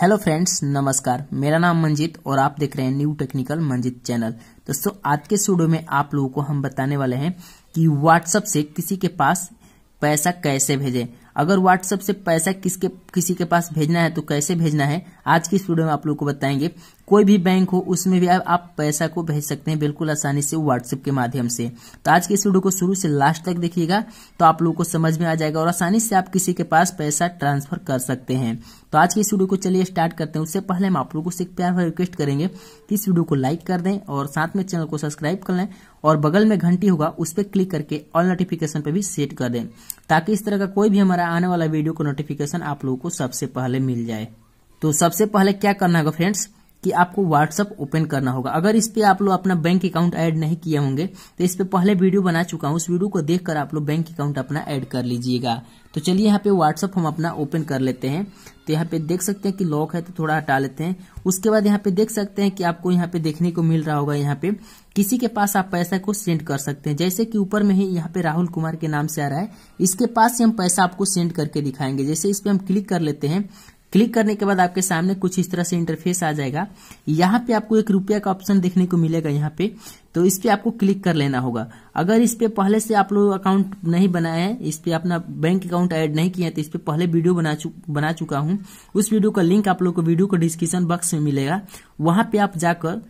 hello friends नमस्कार मेरा नाम मंजित और आप देख रहे हैं न्यू टेक्निकल मंजित चैनल दोस्तों आज के स्टूडियो में आप लोगों को हम बताने वाले हैं कि व्हाट्सएप से किसी के पास पैसा कैसे भेजें अगर व्हाट्सएप से पैसा किसके किसी के पास भेजना है तो कैसे भेजना है आज की इस वीडियो में आप लोग को बताएंगे कोई भी बैंक हो उसमें भी आप पैसा को भेज सकते हैं बिल्कुल आसानी से व्हाट्सएप के माध्यम से तो आज की इस वीडियो को शुरू से लास्ट तक देखिएगा तो आप लोगों को समझ में आ जाएगा और आसानी से आप किसी के पास पैसा ट्रांसफर कर सकते हैं तो आज की इस वीडियो को चलिए स्टार्ट करते हैं उससे पहले हम आप लोगों से एक प्यार रिक्वेस्ट करेंगे कि इस वीडियो को लाइक कर दें और साथ में चैनल को सब्सक्राइब कर लें और बगल में घंटी होगा उस पर क्लिक करके ऑल नोटिफिकेशन पे भी सेट कर दें ताकि इस तरह का कोई भी हमारा आने वाला वीडियो का नोटिफिकेशन आप लोगों को सबसे पहले मिल जाए तो सबसे पहले क्या करना होगा फ्रेंड्स कि आपको व्हाट्सअप ओपन करना होगा अगर इस पे आप लोग अपना बैंक अकाउंट ऐड नहीं किए होंगे तो इस पे पहले वीडियो बना चुका हूँ उस वीडियो को देखकर आप लोग बैंक अकाउंट अपना ऐड कर लीजिएगा तो चलिए यहाँ पे व्हाट्सअप हम अपना ओपन कर लेते हैं तो यहाँ पे देख सकते हैं कि लॉक है तो थोड़ा हटा लेते हैं उसके बाद यहाँ पे देख सकते हैं कि आपको यहाँ पे देखने को मिल रहा होगा यहाँ पे किसी के पास आप पैसा को सेंड कर सकते हैं जैसे कि ऊपर में ही यहाँ पे राहुल कुमार के नाम से आ रहा है इसके पास ही हम पैसा आपको सेंड करके दिखाएंगे जैसे इस पे हम क्लिक कर लेते हैं क्लिक करने के बाद आपके सामने कुछ इस तरह से इंटरफेस आ जाएगा यहाँ पे आपको एक रुपया का ऑप्शन देखने को मिलेगा यहाँ पे तो इस पे आपको क्लिक कर लेना होगा अगर इस पे पहले से आप लोग अकाउंट नहीं बनाए हैं इस पे अपना बैंक अकाउंट ऐड नहीं किया है तो इस पे पहले वीडियो बना चु, बना चुका हूँ उस वीडियो का लिंक आप लोग को वीडियो को डिस्क्रिप्शन बॉक्स में मिलेगा वहां पे आप जाकर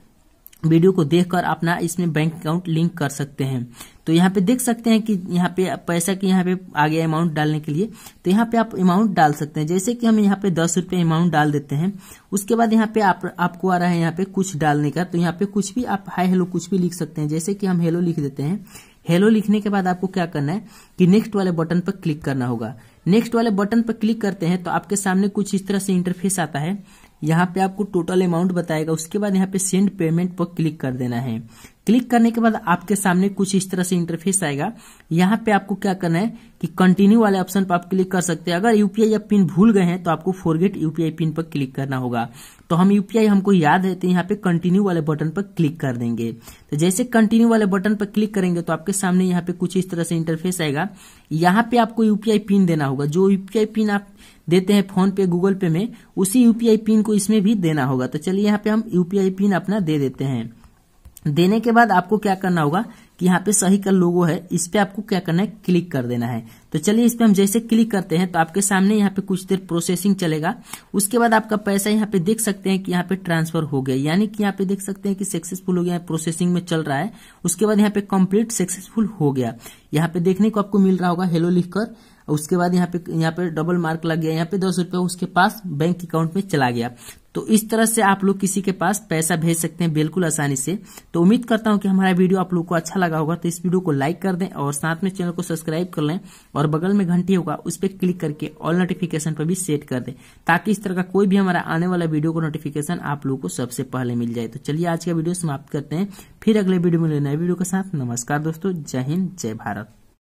वीडियो को देखकर अपना इसमें बैंक अकाउंट लिंक कर सकते हैं तो यहाँ पे देख सकते हैं कि यहाँ पे पैसा की यहाँ पे आगे अमाउंट डालने के लिए तो यहाँ पे आप अमाउंट डाल सकते हैं जैसे कि हम यहाँ पे दस रुपये अमाउंट डाल देते हैं उसके बाद यहाँ पे आप आपको आ रहा है यहाँ पे कुछ डालने का तो यहाँ पे कुछ भी आप हाई हेलो कुछ भी लिख सकते हैं जैसे कि हम हेलो लिख देते हैं हेलो लिखने के बाद आपको क्या करना है कि नेक्स्ट वाले बटन पर क्लिक करना होगा नेक्स्ट वाले बटन पर क्लिक करते हैं तो आपके सामने कुछ इस तरह से इंटरफेस आता है यहाँ पे आपको टोटल अमाउंट बताएगा उसके बाद यहाँ पे सेंड पेमेंट पर क्लिक कर देना है क्लिक करने के बाद आपके सामने कुछ इस तरह से इंटरफेस आएगा यहाँ पे आपको क्या करना है कि कंटिन्यू वाले ऑप्शन पर आप क्लिक कर सकते हैं अगर यूपीआई या पिन भूल गए हैं तो आपको फोरगेट यूपीआई पिन पर क्लिक करना होगा तो हम यूपीआई हमको याद है तो यहाँ पे कंटिन्यू वाले बटन पर क्लिक कर देंगे तो जैसे कंटिन्यू वाले बटन पर क्लिक करेंगे तो आपके सामने यहाँ पे कुछ इस तरह से इंटरफेस आएगा यहाँ पे आपको यूपीआई पिन देना होगा जो यूपीआई पिन आप देते हैं फोन पे गूगल पे में उसी यूपीआई पिन को इसमें भी देना होगा तो चलिए यहाँ पे हम यूपीआई पिन अपना दे देते हैं देने के बाद आपको क्या करना होगा कि यहाँ पे सही का लोगो है इस पे आपको क्या करना है क्लिक कर देना है तो चलिए इस पे हम जैसे क्लिक करते हैं तो आपके सामने यहाँ पे कुछ देर प्रोसेसिंग चलेगा उसके बाद आपका पैसा यहाँ पे देख सकते हैं कि यहाँ पे ट्रांसफर हो गया यानी कि यहाँ पे देख सकते हैं कि सक्सेसफुल हो गया प्रोसेसिंग में चल रहा है उसके बाद यहाँ पे कम्प्लीट सक्सेसफुल हो गया यहाँ पे देखने को आपको मिल रहा होगा हेलो लिखकर उसके बाद यहाँ पे यहाँ पे डबल मार्क लग गया यहाँ पे दस रुपया उसके पास बैंक अकाउंट में चला गया तो इस तरह से आप लोग किसी के पास पैसा भेज सकते हैं बिल्कुल आसानी से तो उम्मीद करता हूं कि हमारा वीडियो आप लोग को अच्छा लगा होगा तो इस वीडियो को लाइक कर दें और साथ में चैनल को सब्सक्राइब कर लें और बगल में घंटी होगा उस पर क्लिक करके ऑल नोटिफिकेशन पर भी सेट कर दें ताकि इस तरह का कोई भी हमारा आने वाला वीडियो को नोटिफिकेशन आप लोग को सबसे पहले मिल जाए तो चलिए आज का वीडियो समाप्त करते हैं फिर अगले वीडियो में नए वीडियो के साथ नमस्कार दोस्तों जय हिंद जय भारत